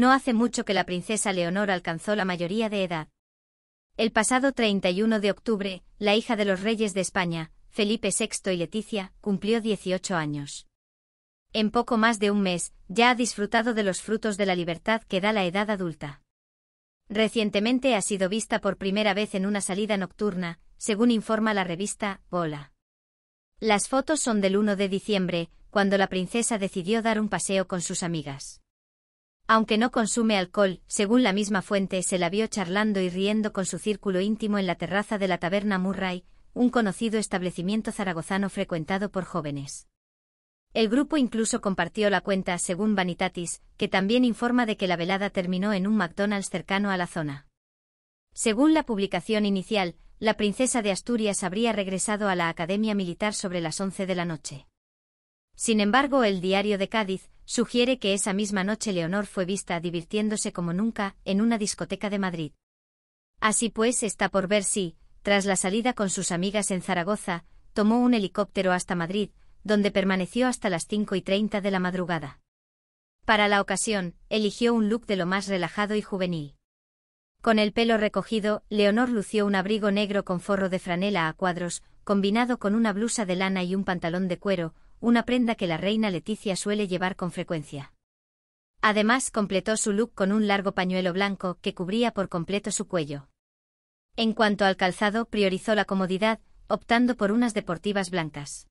no hace mucho que la princesa Leonor alcanzó la mayoría de edad. El pasado 31 de octubre, la hija de los reyes de España, Felipe VI y Leticia, cumplió 18 años. En poco más de un mes, ya ha disfrutado de los frutos de la libertad que da la edad adulta. Recientemente ha sido vista por primera vez en una salida nocturna, según informa la revista Bola. Las fotos son del 1 de diciembre, cuando la princesa decidió dar un paseo con sus amigas. Aunque no consume alcohol, según la misma fuente se la vio charlando y riendo con su círculo íntimo en la terraza de la taberna Murray, un conocido establecimiento zaragozano frecuentado por jóvenes. El grupo incluso compartió la cuenta según Vanitatis, que también informa de que la velada terminó en un McDonald's cercano a la zona. Según la publicación inicial, la princesa de Asturias habría regresado a la Academia Militar sobre las 11 de la noche. Sin embargo, el diario de Cádiz, sugiere que esa misma noche Leonor fue vista divirtiéndose como nunca en una discoteca de Madrid. Así pues, está por ver si, tras la salida con sus amigas en Zaragoza, tomó un helicóptero hasta Madrid, donde permaneció hasta las cinco y treinta de la madrugada. Para la ocasión, eligió un look de lo más relajado y juvenil. Con el pelo recogido, Leonor lució un abrigo negro con forro de franela a cuadros, combinado con una blusa de lana y un pantalón de cuero, una prenda que la reina Leticia suele llevar con frecuencia. Además completó su look con un largo pañuelo blanco que cubría por completo su cuello. En cuanto al calzado, priorizó la comodidad, optando por unas deportivas blancas.